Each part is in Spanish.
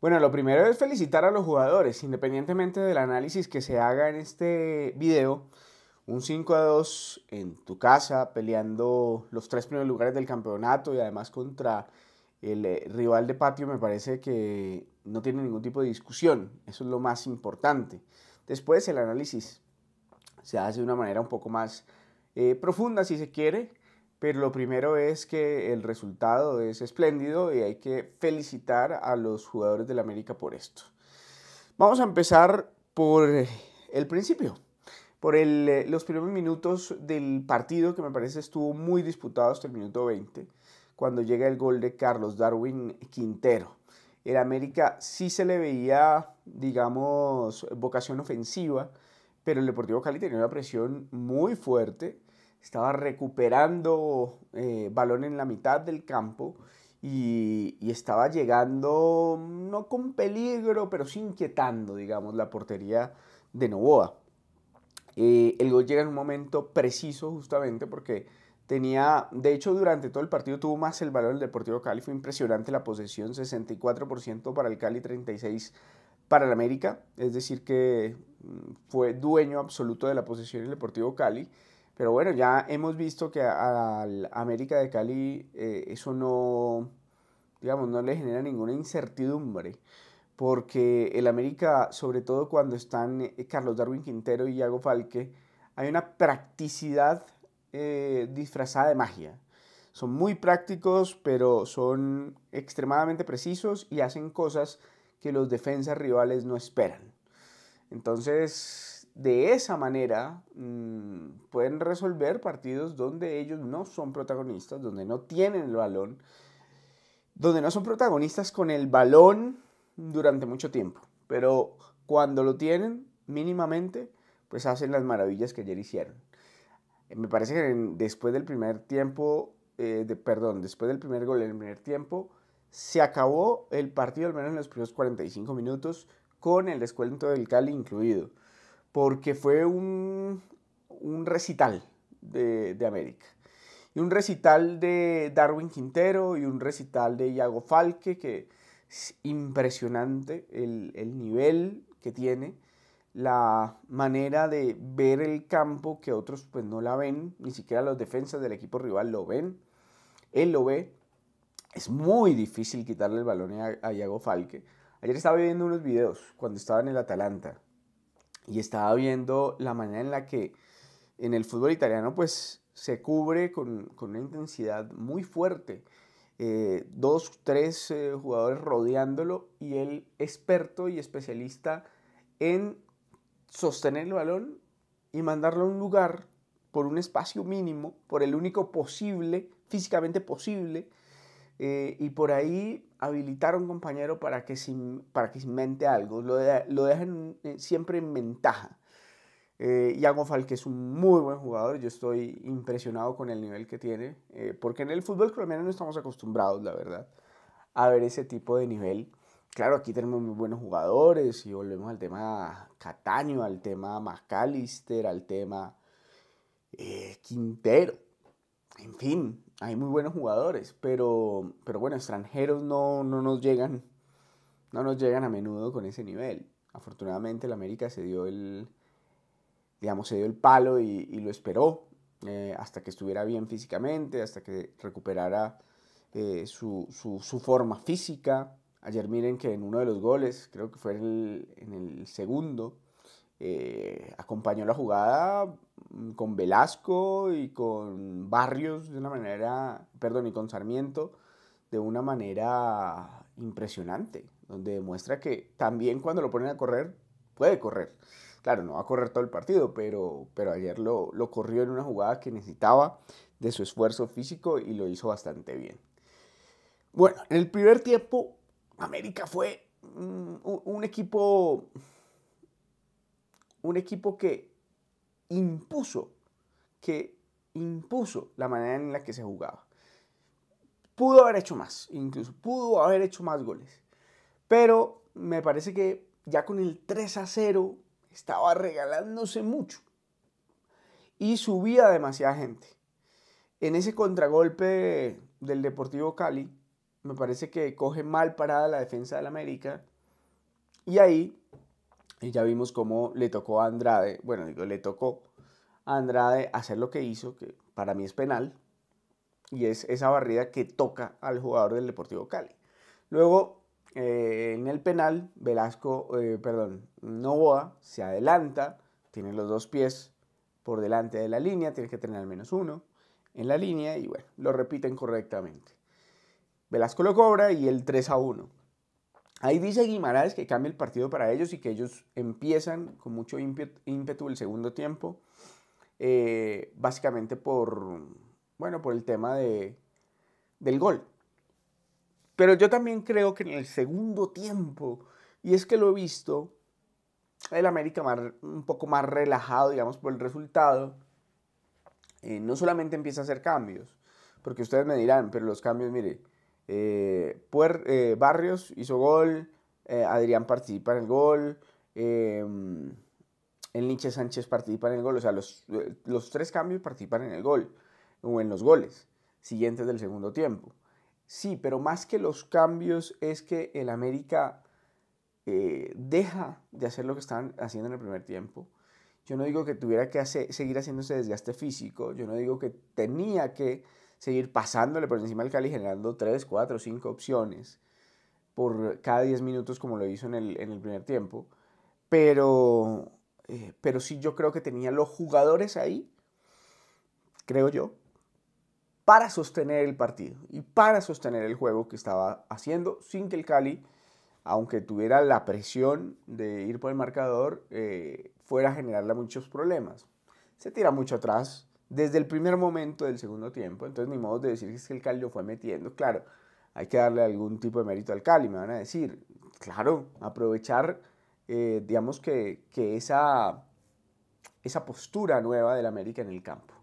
Bueno, lo primero es felicitar a los jugadores, independientemente del análisis que se haga en este video. Un 5 a 2 en tu casa, peleando los tres primeros lugares del campeonato y además contra el eh, rival de patio, me parece que no tiene ningún tipo de discusión. Eso es lo más importante. Después el análisis se hace de una manera un poco más eh, profunda, si se quiere, pero lo primero es que el resultado es espléndido y hay que felicitar a los jugadores del América por esto. Vamos a empezar por el principio, por eh, los primeros minutos del partido que me parece estuvo muy disputado hasta el minuto 20, cuando llega el gol de Carlos Darwin Quintero. El América sí se le veía, digamos, vocación ofensiva, pero el Deportivo Cali tenía una presión muy fuerte estaba recuperando eh, balón en la mitad del campo y, estaba llegando, no con peligro, pero sí inquietando, digamos, la portería de Novoa. Eh, el gol llega en un momento preciso justamente porque tenía, de hecho durante todo el partido tuvo más el balón el Deportivo Cali, fue impresionante la posesión, 64% para el Cali, 36% para el América, es decir que mm, fue dueño absoluto de la posesión el Deportivo Cali pero bueno, ya hemos visto que al América de Cali eh, eso no, digamos, no le genera ninguna incertidumbre. Porque el América, sobre todo cuando están eh, Carlos Darwin Quintero y Iago Falque, hay una practicidad eh, disfrazada de magia. Son muy prácticos, pero son extremadamente precisos y hacen cosas que los defensas rivales no esperan. Entonces, de esa manera mm, pueden resolver partidos donde ellos no son protagonistas, donde no tienen el balón, donde no son protagonistas con el balón durante mucho tiempo. Pero cuando lo tienen, mínimamente, pues hacen las maravillas que ayer hicieron. Eh, me parece que después del primer tiempo, eh, de, perdón, después del primer gol en el primer tiempo, se acabó el partido, al menos en los primeros 45 minutos, con el descuento del Cali incluido porque fue un, recital de, América. Y un recital de Darwin Quintero y un recital de Iago Falque, que es impresionante el, nivel que tiene, la manera de ver el campo que otros pues no la ven, ni siquiera los defensas del equipo rival lo ven, él lo ve. Es muy difícil quitarle el balón a, a Iago Falque. Ayer estaba viendo unos videos cuando estaba en el Atalanta y estaba viendo la manera en la que en el fútbol italiano pues se cubre con, una intensidad muy fuerte. Eh, dos, tres eh, jugadores rodeándolo y él experto y especialista en sostener el balón y mandarlo a un lugar por un espacio mínimo, por el único posible, físicamente posible, eh, y por ahí habilitar a un compañero para que, se para que invente algo. Lo, de, dejan eh, siempre en ventaja. Eh, Falque es un muy buen jugador, yo estoy impresionado con el nivel que tiene, eh, porque en el fútbol colombiano no estamos acostumbrados, la verdad, a ver ese tipo de nivel. Claro, aquí tenemos muy buenos jugadores y volvemos al tema Cataño, al tema Macalister al tema Quintero, en fin, hay muy buenos jugadores, pero, pero bueno, extranjeros no, no nos llegan, no nos llegan a menudo con ese nivel. Afortunadamente el América se dio el, digamos, se dio el palo y, lo esperó eh, hasta que estuviera bien físicamente, hasta que recuperara eh, su, su, forma física. Ayer miren que en uno de los goles, creo que fue el, en el segundo, eh, acompañó la jugada mm, con Velasco y con Barrios de una manera, perdón, y con Sarmiento de una manera impresionante, donde demuestra que también cuando lo ponen a correr, puede correr. Claro, no va a correr todo el partido, pero, pero ayer lo, lo corrió en una jugada que necesitaba de su esfuerzo físico y lo hizo bastante bien. Bueno, en el primer tiempo, América fue mm, un equipo un equipo que impuso, que impuso la manera en la que se jugaba. Pudo haber hecho más, incluso pudo haber hecho más goles. Pero me parece que ya con el 3 a 0 estaba regalándose mucho. Y subía demasiada gente. En ese contragolpe del Deportivo Cali, me parece que coge mal parada la defensa del América. Y ahí y ya vimos cómo le tocó a Andrade, bueno, le tocó a Andrade hacer lo que hizo, que para mí es penal, y es esa barrida que toca al jugador del Deportivo Cali. Luego, eh, en el penal, Velasco, eh, perdón, Novoa se adelanta, tiene los dos pies por delante de la línea, tiene que tener al menos uno en la línea, y bueno, lo repiten correctamente. Velasco lo cobra y el 3 a 1. Ahí dice Guimaraes que cambia el partido para ellos y que ellos empiezan con mucho ímpetu el segundo tiempo, eh, básicamente por, bueno, por el tema de, del gol. Pero yo también creo que en el segundo tiempo, y es que lo he visto, el América un poco más relajado, digamos, por el resultado, eh, no solamente empieza a hacer cambios, porque ustedes me dirán, pero los cambios, mire, eh, eh, Barrios hizo gol, eh, Adrián participa en el gol, el Niche Sánchez participa en el gol, o sea, los, tres cambios participan en el gol, o en los goles siguientes del segundo tiempo. Sí, pero más que los cambios es que el América deja de hacer lo que estaban haciendo en el primer tiempo. Yo no digo que tuviera que seguir seguir haciéndose desgaste físico, yo no digo que tenía que seguir pasándole por encima al Cali generando 3, 4, 5 opciones por cada 10 minutos como lo hizo en el, primer tiempo. Pero, eh, pero sí yo creo que tenía los jugadores ahí, creo yo, para sostener el partido y para sostener el juego que estaba haciendo sin que el Cali, aunque tuviera la presión de ir por el marcador, eh, fuera a generarle muchos problemas. Se tira mucho atrás, desde el primer momento del segundo tiempo. Entonces, ni modo de decir que es que el Cali lo fue metiendo. Claro, hay que darle algún tipo de mérito al Cali, me van a decir. Claro, aprovechar, eh, digamos que, que, esa, esa postura nueva del América en el campo.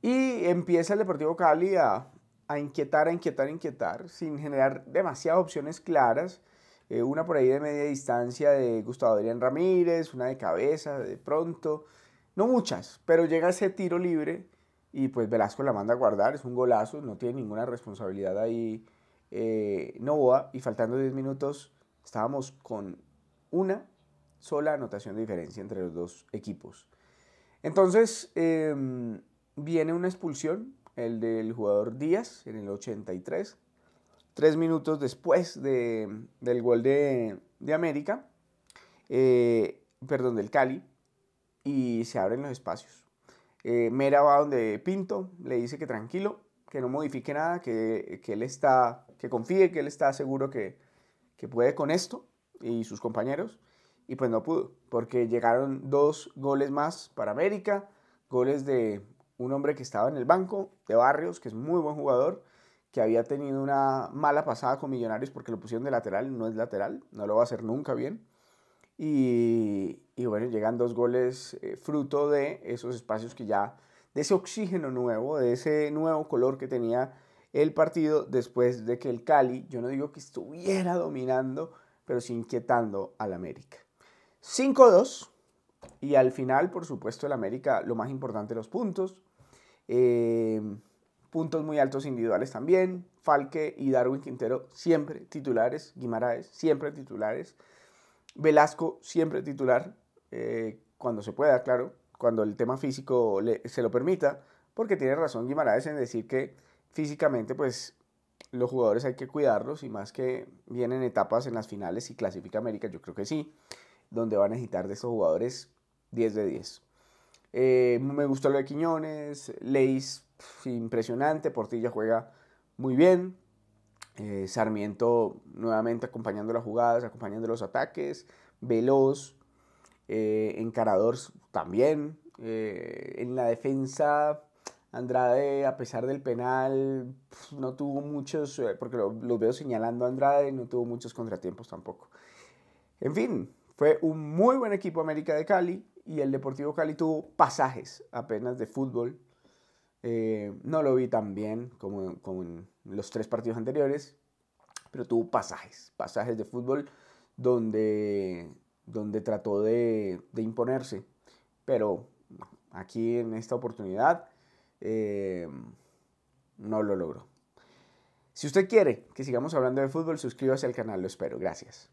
Y empieza el Deportivo Cali a, a inquietar, a inquietar, a inquietar, sin generar demasiadas opciones claras. Eh, una por ahí de media distancia de Gustavo Adrián Ramírez, una de cabeza de pronto no muchas, pero llega ese tiro libre y pues Velasco la manda a guardar, es un golazo, no tiene ninguna responsabilidad ahí eh, Novoa y faltando 10 minutos estábamos con una sola anotación de diferencia entre los dos equipos. Entonces em, viene una expulsión, el del jugador Díaz en el 83, tres minutos después del gol de, América, eh, perdón, del Cali, y se abren los espacios. Eh, Mera va donde Pinto, le dice que tranquilo, que no modifique nada, que, él está, que confíe, que él está seguro que, que puede con esto y sus compañeros. Y pues no pudo, porque llegaron dos goles más para América, goles de un hombre que estaba en el banco, de Barrios, que es muy buen jugador, que había tenido una mala pasada con Millonarios porque lo pusieron de lateral, no es lateral, no lo va a hacer nunca bien. Y, bueno, llegan dos goles eh, fruto de esos espacios que ya, de ese oxígeno nuevo, de ese nuevo color que tenía el partido después de que el Cali, yo no digo que estuviera dominando, pero sí inquietando al América. 5-2 y al final, por supuesto, el América, lo más importante, los puntos. Eh, puntos muy altos individuales también. Falque y Darwin Quintero siempre titulares, Guimaraes siempre titulares. Velasco siempre titular, eh, cuando se pueda, claro, cuando el tema físico se lo permita, porque tiene razón Guimaraes en decir que físicamente, pues los jugadores hay que cuidarlos y más que vienen etapas en las finales y clasifica América, yo creo que sí, donde van a necesitar de esos jugadores 10 de 10. Eh, me gustó lo de Quiñones, Leis, impresionante, Portilla juega muy bien, eh, Sarmiento nuevamente acompañando las jugadas, acompañando los ataques, veloz, eh, encarador también. Eh, en la defensa, Andrade, a pesar del penal, no tuvo muchos, eh, porque los lo veo señalando a Andrade, no tuvo muchos contratiempos tampoco. En fin, fue un muy buen equipo América de Cali y el Deportivo Cali tuvo pasajes apenas de fútbol. no lo vi tan bien como, como los tres partidos anteriores, pero tuvo pasajes, pasajes de fútbol donde, donde trató de, de imponerse. Pero aquí en esta oportunidad eh, no lo logró. Si usted quiere que sigamos hablando de fútbol, suscríbase al canal, lo espero. Gracias.